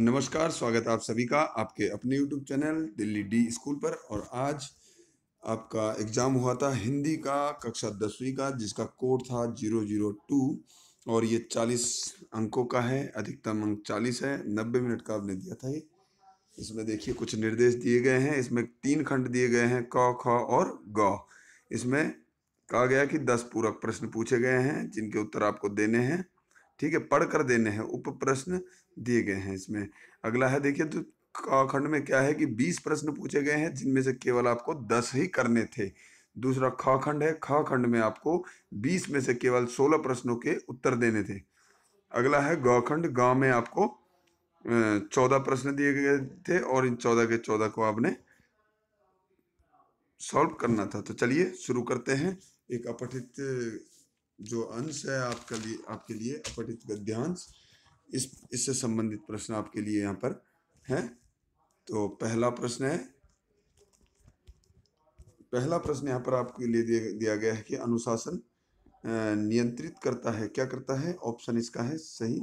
नमस्कार स्वागत आप सभी का आपके अपने YouTube channel Delhi D school पर और आज आपका एग्ज़ाम हुआ था हिंदी का कक्षा दसवीं का जिसका कोड था जीरो जीरो टू और ये चालीस अंकों का है अधिकतम अंक चालीस है नब्बे मिनट का आपने दिया था ये इसमें देखिए कुछ निर्देश दिए गए हैं इसमें तीन खंड दिए गए हैं क ख और ग इसमें कहा गया कि दस पूरक प्रश्न पूछे गए हैं जिनके उत्तर आपको देने हैं ठीक है पढ़ कर देने हैं उप प्रश्न दिए गए हैं इसमें अगला है देखिए तो खंड में क्या है कि बीस प्रश्न पूछे गए हैं जिनमें से केवल आपको दस ही करने थे दूसरा ख खंड है ख खंड में आपको बीस में से केवल सोलह प्रश्नों के उत्तर देने थे अगला है गखंड खंड में आपको चौदह प्रश्न दिए गए थे और इन चौदह के चौदह को आपने सॉल्व करना था तो चलिए शुरू करते हैं एक अपठित जो अंश है आपका लिए आपके लिए अपठित गद्यांश इस इससे संबंधित प्रश्न आपके लिए यहाँ पर है तो पहला प्रश्न है पहला प्रश्न यहाँ पर आपके लिए दिया गया है कि अनुशासन नियंत्रित करता है क्या करता है ऑप्शन इसका है सही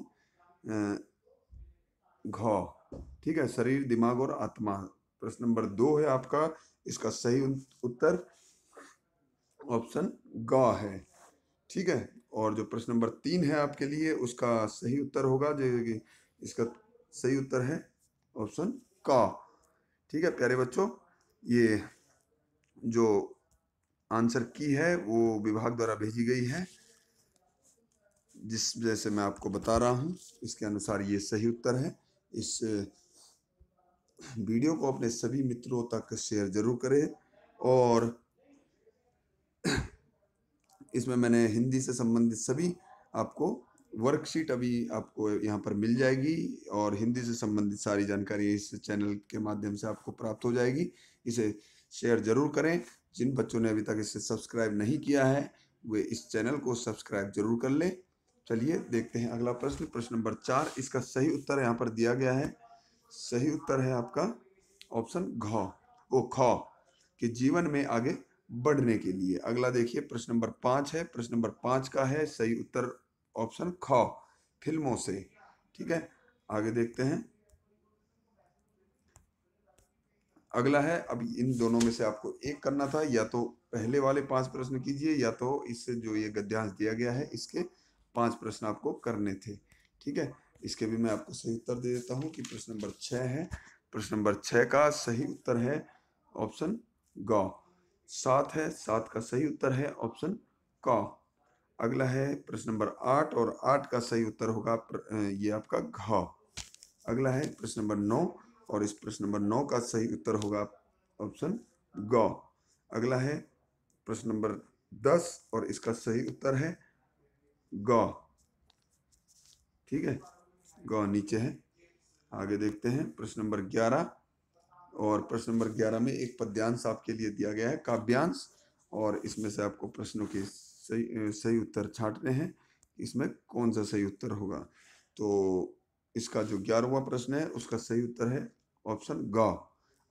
घाव ठीक है शरीर दिमाग और आत्मा प्रश्न नंबर दो है आपका इसका सही उत्तर ऑप्शन ग है ठीक है और जो प्रश्न नंबर तीन है आपके लिए उसका सही उत्तर होगा जो इसका सही उत्तर है ऑप्शन का ठीक है प्यारे बच्चों ये जो आंसर की है वो विभाग द्वारा भेजी गई है जिस जैसे मैं आपको बता रहा हूँ इसके अनुसार ये सही उत्तर है इस वीडियो को अपने सभी मित्रों तक शेयर जरूर करें और इसमें मैंने हिंदी से संबंधित सभी आपको वर्कशीट अभी आपको यहाँ पर मिल जाएगी और हिंदी से संबंधित सारी जानकारी इस चैनल के माध्यम से आपको प्राप्त हो जाएगी इसे शेयर जरूर करें जिन बच्चों ने अभी तक इसे सब्सक्राइब नहीं किया है वे इस चैनल को सब्सक्राइब जरूर कर लें चलिए देखते हैं अगला प्रश्न प्रश्न नंबर चार इसका सही उत्तर यहाँ पर दिया गया है सही उत्तर है आपका ऑप्शन घ ओ ख कि जीवन में आगे बढ़ने के लिए अगला देखिए प्रश्न नंबर पांच है प्रश्न नंबर पांच का है सही उत्तर ऑप्शन ख फिल्मों से ठीक है आगे देखते हैं अगला है अब इन दोनों में से आपको एक करना था या तो पहले वाले पांच प्रश्न कीजिए या तो इससे जो ये गद्यांश दिया गया है इसके पांच प्रश्न आपको करने थे ठीक है इसके भी मैं आपको सही उत्तर दे देता हूं कि प्रश्न नंबर छह है प्रश्न नंबर छह का सही उत्तर है ऑप्शन गौ सात है सात का सही उत्तर है ऑप्शन क अगला है प्रश्न नंबर आठ और आठ का सही उत्तर होगा ये आपका घ अगला है प्रश्न नंबर नौ और इस प्रश्न नंबर नौ का सही उत्तर होगा ऑप्शन ग अगला है प्रश्न नंबर दस और इसका सही उत्तर है ग ठीक है ग नीचे है आगे देखते हैं प्रश्न नंबर ग्यारह और प्रश्न नंबर ग्यारह में एक पद्यांश आपके लिए दिया गया है काव्यांश और इसमें से आपको प्रश्नों के सही सही उत्तर छाटने हैं इसमें कौन सा सही उत्तर होगा तो इसका जो ग्यारहवा प्रश्न है उसका सही उत्तर है ऑप्शन ग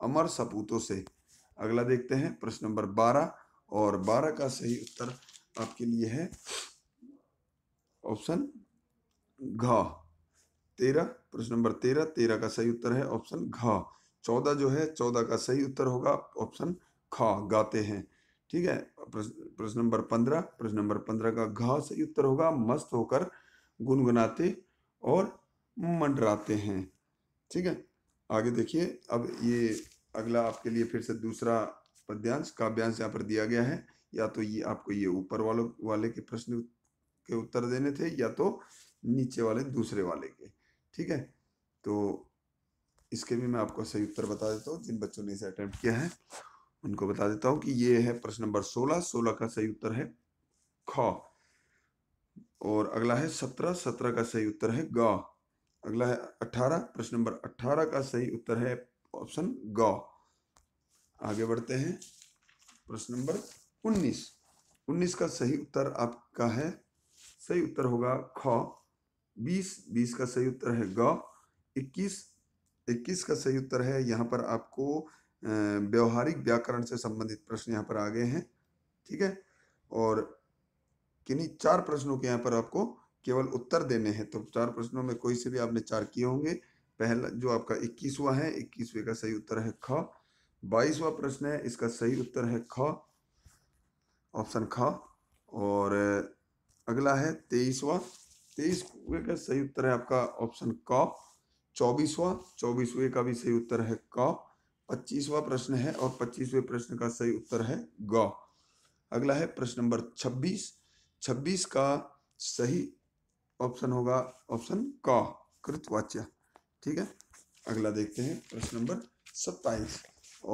अमर सपूतों से अगला देखते हैं प्रश्न नंबर बारह और बारह का सही उत्तर आपके लिए है ऑप्शन घ तेरह प्रश्न नंबर तेरह तेरह का सही उत्तर है ऑप्शन घ चौदह जो है चौदह का सही उत्तर होगा ऑप्शन खा गाते हैं ठीक है प्रश्न नंबर पंद्रह प्रश्न नंबर पंद्रह का घा सही उत्तर होगा मस्त होकर गुनगुनाते और मंडराते हैं ठीक है आगे देखिए अब ये अगला आपके लिए फिर से दूसरा पद्यांश काव्यांश यहाँ पर दिया गया है या तो ये आपको ये ऊपर वालों वाले के प्रश्न के उत्तर देने थे या तो नीचे वाले दूसरे वाले के ठीक है तो इसके भी मैं आपको सही उत्तर बता देता हूँ जिन बच्चों ने इसे अटेम्प्ट किया है उनको बता देता हूँ कि ये है प्रश्न नंबर सोलह सोलह का सही उत्तर है ख और अगला है सत्रह सत्रह का सही उत्तर है ग अगला है अठारह प्रश्न नंबर अठारह का सही उत्तर है ऑप्शन ग आगे बढ़ते हैं प्रश्न नंबर उन्नीस उन्नीस का सही उत्तर आपका है सही उत्तर होगा ख बीस बीस का सही उत्तर है ग इक्कीस इक्कीस का सही उत्तर है यहाँ पर आपको व्यवहारिक व्याकरण से संबंधित प्रश्न यहाँ पर आ गए हैं ठीक है और किन्हीं चार प्रश्नों के यहाँ पर आपको केवल उत्तर देने हैं तो चार प्रश्नों में कोई से भी आपने चार किए होंगे पहला जो आपका इक्कीसवा है इक्कीसवें का सही उत्तर है ख बाईसवा प्रश्न है इसका सही उत्तर है ख ऑप्शन ख और अगला है तेईसवा तेईस का सही उत्तर है आपका ऑप्शन क चौबीसवा चौबीसवें का भी सही उत्तर है क पच्चीसवा प्रश्न है और पच्चीसवें प्रश्न का सही उत्तर है ग अगला है प्रश्न नंबर छब्बीस छब्बीस का सही ऑप्शन होगा ऑप्शन क कृतवाच्य ठीक है अगला देखते हैं प्रश्न नंबर सत्ताईस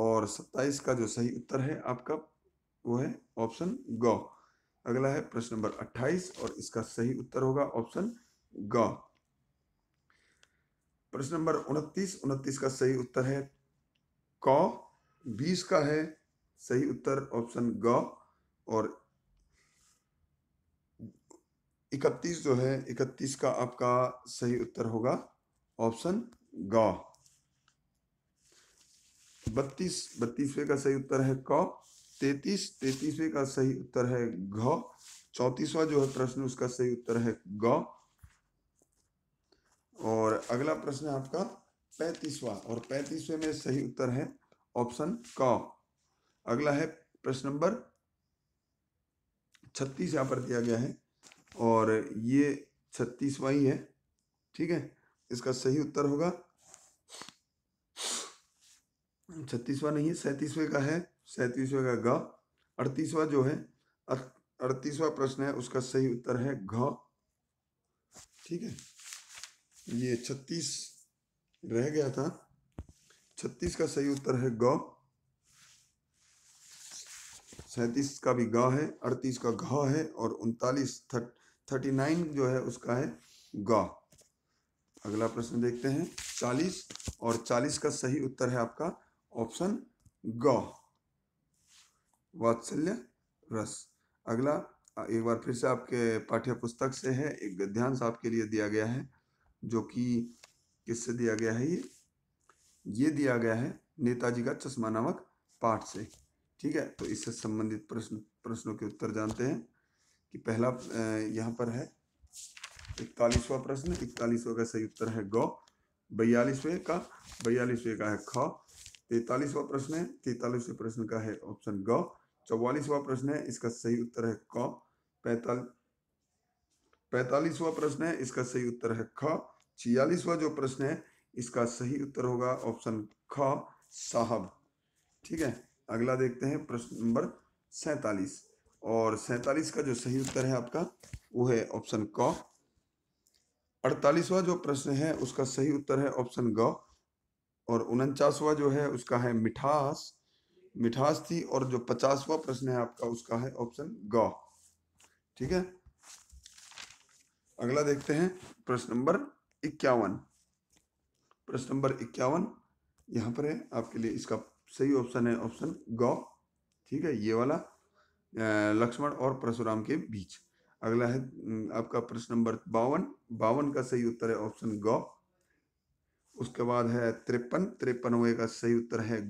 और सत्ताईस का जो सही उत्तर है आपका वो है ऑप्शन ग अगला है प्रश्न नंबर अट्ठाईस और इसका सही उत्तर होगा ऑप्शन ग प्रश्न नंबर उनतीस उनतीस का सही उत्तर है क बीस का है सही उत्तर ऑप्शन ग और इकतीस जो है इकतीस का आपका सही उत्तर होगा ऑप्शन ग बत्तीस बत्तीसवे का सही उत्तर है क तैतीस तेतीसवे का सही उत्तर है घ चौतीसवा जो है प्रश्न उसका सही उत्तर है ग और अगला प्रश्न है आपका पैंतीसवा और पैतीसवे में सही उत्तर है ऑप्शन क अगला है प्रश्न नंबर छत्तीस यहाँ पर दिया गया है और ये छत्तीसवा ही है ठीक है इसका सही उत्तर होगा छत्तीसवा नहीं है सैतीसवे का है सैतीसवे का ग अड़तीसवा जो है अड़तीसवा प्रश्न है उसका सही उत्तर है घ ठीक है ये छत्तीस रह गया था छत्तीस का सही उत्तर है ग सैतीस का भी ग है अड़तीस का घ है और उनतालीस थर्टी नाइन जो है उसका है ग अगला प्रश्न देखते हैं चालीस और चालीस का सही उत्तर है आपका ऑप्शन ग वात्सल्य रस अगला एक बार फिर से आपके पाठ्य पुस्तक से है एक गद्यांश आपके लिए दिया गया है जो कि किससे दिया गया है ये ये दिया गया है नेताजी का चश्मा नामक पाठ से ठीक है तो इससे संबंधित प्रश्न प्रश्नों के उत्तर जानते हैं कि पहला यहाँ पर है इकतालीसवा प्रश्न इकतालीसवा का सही उत्तर है गौ बयालीसवें का बयालीसवें का है ख तैतालीसवा प्रश्न है तैतालीसवें प्रश्न का है ऑप्शन ग चौवालीसवा प्रश्न है इसका सही उत्तर है क पैतालीस पैतालीसवा प्रश्न है इसका सही उत्तर है ख छियालीसवा जो प्रश्न है इसका सही उत्तर होगा ऑप्शन ख साहब ठीक है अगला देखते हैं प्रश्न नंबर सैतालीस और सैतालीस का जो सही उत्तर है आपका वो है ऑप्शन क अड़तालीसवा जो प्रश्न है उसका सही उत्तर है ऑप्शन ग और उनचासवा जो है उसका है मिठास मिठास थी और जो पचासवा प्रश्न है आपका उसका है ऑप्शन ग ठीक है अगला देखते हैं प्रश्न नंबर इक्यावन प्रश्न नंबर इक्यावन यहाँ पर है आपके लिए इसका सही ऑप्शन है ऑप्शन गौ ठीक है ये वाला लक्ष्मण और परशुराम के बीच अगला है आपका प्रश्न नंबर बावन बावन का सही उत्तर है ऑप्शन गौ उसके बाद है तिरपन तिरपनवे का सही उत्तर है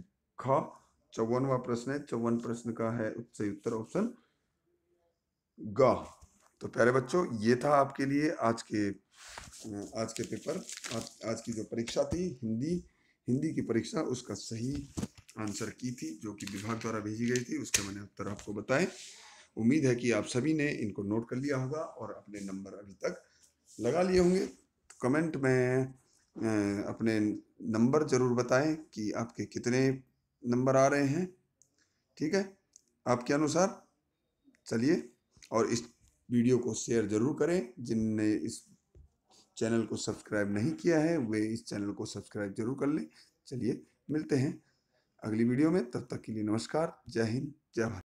ख चौवनवा प्रश्न है चौवन प्रश्न का है सही उत्तर ऑप्शन ग तो प्यारे बच्चों ये था आपके लिए आज के आज के पेपर आज आज की जो परीक्षा थी हिंदी हिंदी की परीक्षा उसका सही आंसर की थी जो कि विभाग द्वारा भेजी गई थी उसके मैंने उत्तर आपको बताए उम्मीद है कि आप सभी ने इनको नोट कर लिया होगा और अपने नंबर अभी तक लगा लिए होंगे तो कमेंट में अपने नंबर ज़रूर बताएं कि आपके कितने नंबर आ रहे हैं ठीक है आपके अनुसार चलिए और इस वीडियो को शेयर ज़रूर करें जिनने इस चैनल को सब्सक्राइब नहीं किया है वे इस चैनल को सब्सक्राइब जरूर कर लें चलिए मिलते हैं अगली वीडियो में तब तक के लिए नमस्कार जय हिंद जय भारत